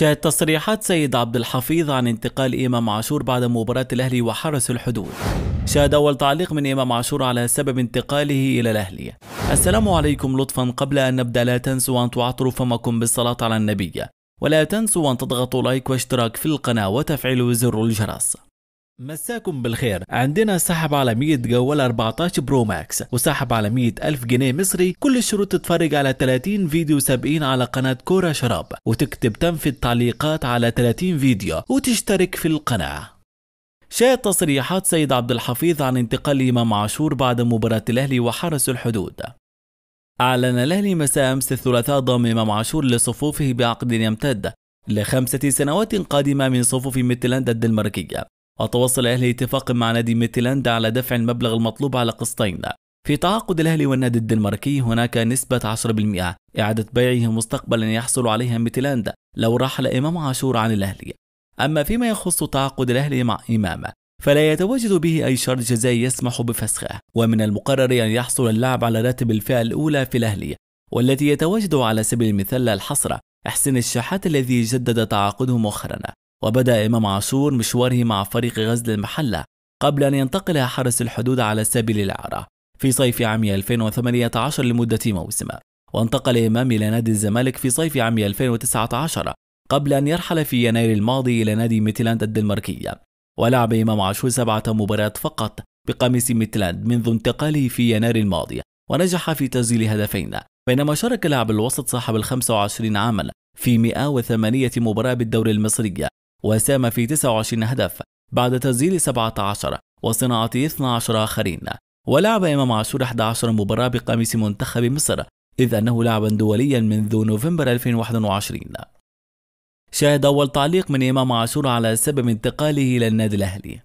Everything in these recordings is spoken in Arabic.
شهد تصريحات سيد عبد الحفيظ عن انتقال إمام عاشور بعد مباراة الأهلي وحرس الحدود شهد أول تعليق من إمام عاشور على سبب انتقاله إلى الأهلي السلام عليكم لطفا قبل أن نبدأ لا تنسوا أن تعطروا فمكم بالصلاة على النبي ولا تنسوا أن تضغطوا لايك واشتراك في القناة وتفعيل زر الجرس مساكم بالخير عندنا سحب على 100 جوال 14 برو ماكس وسحب على 100 ألف جنيه مصري كل الشروط تتفرج على 30 فيديو 70 على قناة كورة شراب وتكتب تم في التعليقات على 30 فيديو وتشترك في القناة شاهد تصريحات سيد عبد الحفيظ عن انتقال إمام عاشور بعد مباراة الأهلي وحرس الحدود أعلن الأهلي مساء أمس الثلاثاء ضم إمام عاشور لصفوفه بعقد يمتد لخمسة سنوات قادمة من صفوف ميتلاند الدنماركية وتوصل الأهلي اتفاق مع نادي ميتلاند على دفع المبلغ المطلوب على قسطين في تعاقد الأهلي والنادي الدنماركي هناك نسبة 10% إعادة بيعه مستقبلا يحصل عليها ميتلاند لو رحل إمام عاشور عن الأهلي أما فيما يخص تعاقد الأهلي مع إمام فلا يتواجد به أي شرط جزائي يسمح بفسخه ومن المقرر أن يحصل اللاعب على راتب الفئة الأولى في الأهلي والتي يتواجد على سبيل المثال الحصره احسن الشحات الذي جدد تعاقده مؤخرا وبدأ إمام عاشور مشواره مع فريق غزل المحلة قبل أن ينتقل حرس الحدود على سبيل الإعارة في صيف عام 2018 لمدة موسم وانتقل إمام إلى نادي الزمالك في صيف عام 2019 قبل أن يرحل في يناير الماضي إلى نادي ميتلاند الدنماركية ولعب إمام عاشور سبعة مباريات فقط بقميص ميتلاند منذ انتقاله في يناير الماضي ونجح في تسجيل هدفين بينما شارك لاعب الوسط صاحب ال 25 عاما في 108 مباراة بالدوري المصري وساهم في 29 هدف بعد تسجيل 17 وصناعة 12 آخرين ولعب إمام عاشور 11 مباراة بقميص منتخب مصر إذ أنه لعبا دوليا منذ نوفمبر 2021 شاهد أول تعليق من إمام عاشور على سبب انتقاله إلى النادي الأهلي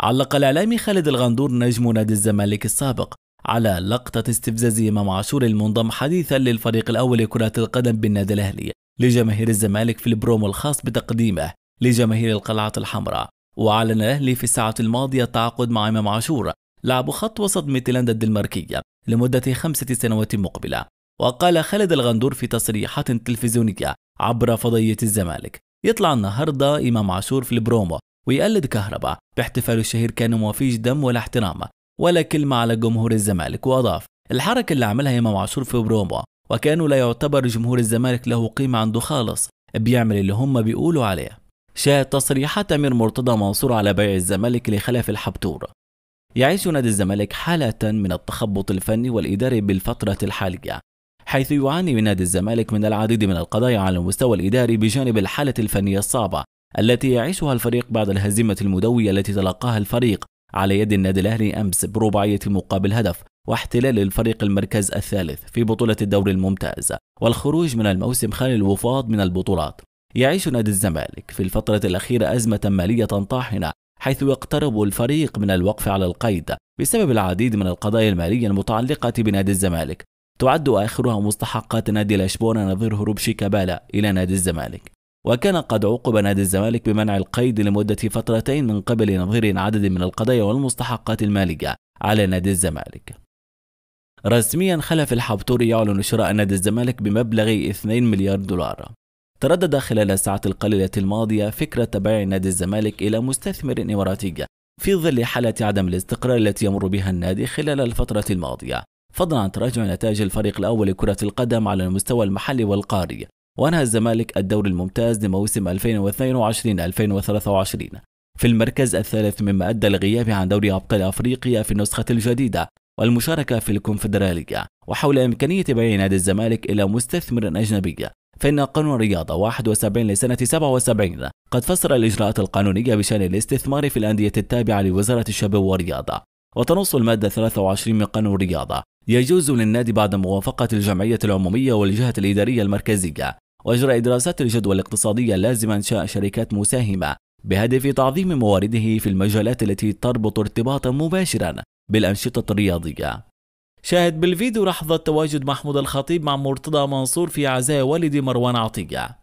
علق الإعلامي خالد الغندور نجم نادي الزمالك السابق على لقطة استفزاز إمام عاشور المنضم حديثا للفريق الأول لكرة القدم بالنادي الأهلي لجماهير الزمالك في البرومو الخاص بتقديمه لجماهير القلعة الحمراء وأعلن الأهلي في الساعة الماضية التعاقد مع إمام عاشور لعب خط وسط ميتلاند الدنماركية لمدة خمسة سنوات مقبلة وقال خالد الغندور في تصريحات تلفزيونية عبر فضية الزمالك يطلع النهاردة إمام عاشور في البرومو ويقلد كهرباء باحتفاله الشهير كان ما فيش دم ولا احترام ولا كلمة على جمهور الزمالك وأضاف الحركة اللي عملها إمام عاشور في برومو وكانوا لا يعتبر جمهور الزمالك له قيمة عنده خالص بيعمل اللي هم بيقولوا عليه شاهد تصريحات أمير مرتضى منصور على بيع الزمالك لخلف الحبتور يعيش نادي الزمالك حالة من التخبط الفني والإداري بالفترة الحالية حيث يعاني نادي الزمالك من العديد من القضايا على المستوى الإداري بجانب الحالة الفنية الصعبة التي يعيشها الفريق بعد الهزيمة المدوية التي تلقاها الفريق على يد النادي الأهلي أمس برباعية مقابل هدف واحتلال الفريق المركز الثالث في بطولة الدوري الممتاز والخروج من الموسم خالي الوفاض من البطولات يعيش نادي الزمالك في الفترة الأخيرة أزمة مالية طاحنة حيث يقترب الفريق من الوقف على القيد بسبب العديد من القضايا المالية المتعلقة بنادي الزمالك تعد آخرها مستحقات نادي لشبونة نظير هروب شيكابالا إلى نادي الزمالك وكان قد عوقب نادي الزمالك بمنع القيد لمدة فترتين من قبل نظير عدد من القضايا والمستحقات المالية على نادي الزمالك رسميا خلف الحبتوري يعلن شراء نادي الزمالك بمبلغ 2 مليار دولار تردد خلال الساعات القليلة الماضية فكرة بيع نادي الزمالك إلى مستثمر إماراتي في ظل حالة عدم الاستقرار التي يمر بها النادي خلال الفترة الماضية فضلا عن تراجع نتائج الفريق الأول لكرة القدم على المستوى المحلي والقاري وأنهى الزمالك الدوري الممتاز لموسم 2022-2023 في المركز الثالث مما أدى لغيابه عن دوري أبطال أفريقيا في النسخة الجديدة والمشاركة في الكونفدرالية وحول إمكانية بيع نادي الزمالك إلى مستثمر أجنبي فإن قانون الرياضة 71 لسنة 77 قد فسر الإجراءات القانونية بشأن الاستثمار في الأندية التابعة لوزارة الشباب والرياضة وتنص المادة 23 من قانون الرياضة يجوز للنادي بعد موافقة الجمعية العمومية والجهة الإدارية المركزية وإجراء دراسات الجدوى الاقتصادية اللازمة إنشاء شركات مساهمة بهدف تعظيم موارده في المجالات التي تربط ارتباطا مباشرا بالأنشطة الرياضية شاهد بالفيديو لحظة تواجد محمود الخطيب مع مرتضى منصور في عزاء والد مروان عطية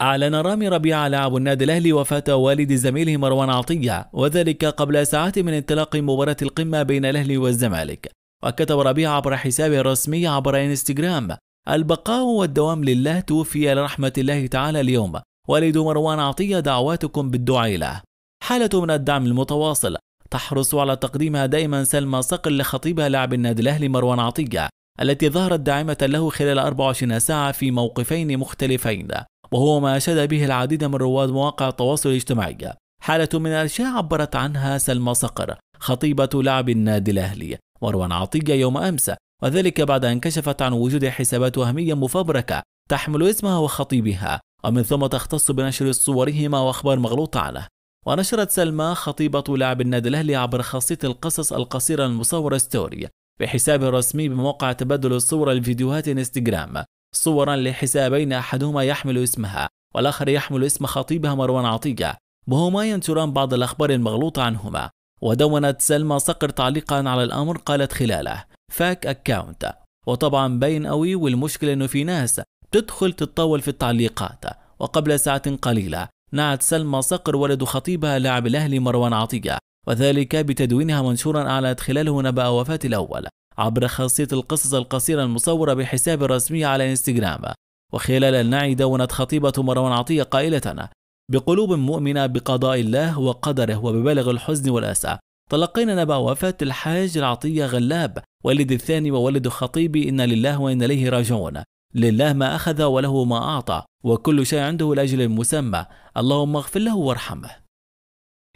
أعلن رامي ربيعة لاعب النادي الأهلي وفاة والد زميله مروان عطية وذلك قبل ساعات من انطلاق مباراة القمة بين الأهلي والزمالك وكتب ربيعة عبر حسابه الرسمي عبر انستغرام البقاء والدوام لله توفي لرحمة الله تعالى اليوم والد مروان عطية دعواتكم بالدعاء له حالة من الدعم المتواصل تحرص على تقديمها دائما سلمى صقل لخطيبها لاعب النادي الأهلي مروان عطية التي ظهرت داعمة له خلال 24 ساعة في موقفين مختلفين وهو ما أشاد به العديد من رواد مواقع التواصل الاجتماعي حالة من الأشياء عبرت عنها سلمى صقر خطيبة لاعب النادي الأهلي مروان عطية يوم أمس وذلك بعد أن كشفت عن وجود حسابات وهمية مفبركة تحمل اسمها وخطيبها ومن ثم تختص بنشر صورهما وأخبار مغلوطة عنه ونشرت سلمى خطيبة لاعب النادي الأهلي عبر خاصية القصص القصيرة المصورة ستوري بحساب رسمي بموقع تبادل الصور الفيديوهات انستغرام صورا لحسابين أحدهما يحمل اسمها والآخر يحمل اسم خطيبها مروان عطية وهما ينشران بعض الأخبار المغلوطة عنهما ودونت سلمى صقر تعليقا على الأمر قالت خلاله فاك أكاونت وطبعا بين قوي والمشكلة أنه في ناس تدخل تتطاول في التعليقات وقبل ساعة قليلة نعت سلمى صقر ولد خطيبها لاعب الأهلي مروان عطية وذلك بتدوينها منشورا على خلاله نبأ وفاة الأول عبر خاصية القصص القصيرة المصورة بحساب رسمي على انستغرام وخلال النعي دونت خطيبة مروان عطية قائلة بقلوب مؤمنة بقضاء الله وقدره وببالغ الحزن والأسى تلقينا نبأ وفاة الحاج العطية غلاب والد الثاني وولد خطيبي إنا لله وإنا إليه راجعون لله ما أخذ وله ما أعطى وكل شيء عنده لأجل مسمى اللهم اغفر له وارحمه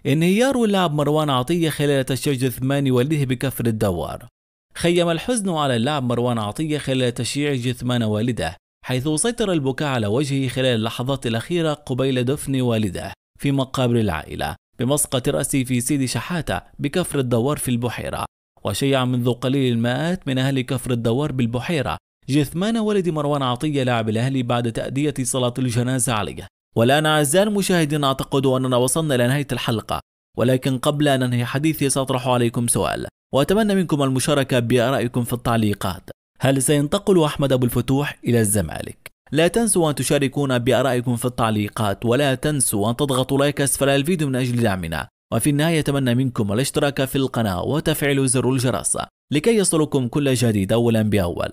انهيار اللاعب مروان عطية خلال تشييع جثمان والده بكفر الدوار خيم الحزن على اللاعب مروان عطية خلال تشييع جثمان والده حيث سيطر البكاء على وجهه خلال اللحظات الأخيرة قبيل دفن والده في مقابر العائلة بمسقط رأسه في سيدي شحاتة بكفر الدوار في البحيرة وشيع منذ قليل المئات من أهل كفر الدوار بالبحيرة جثمان ولد مروان عطية لاعب الأهلي بعد تأدية صلاة الجنازة عليه والآن أعزائي المشاهدين أعتقد أننا وصلنا إلى نهاية الحلقة ولكن قبل أن أنهي حديثي سأطرح عليكم سؤال وأتمنى منكم المشاركة بآرائكم في التعليقات هل سينتقل أحمد أبو الفتوح إلى الزمالك؟ لا تنسوا أن تشاركونا بآرائكم في التعليقات ولا تنسوا أن تضغطوا لايك أسفل الفيديو من أجل دعمنا وفي النهاية أتمنى منكم الاشتراك في القناة وتفعيل زر الجرس لكي يصلكم كل جديد أولا بأول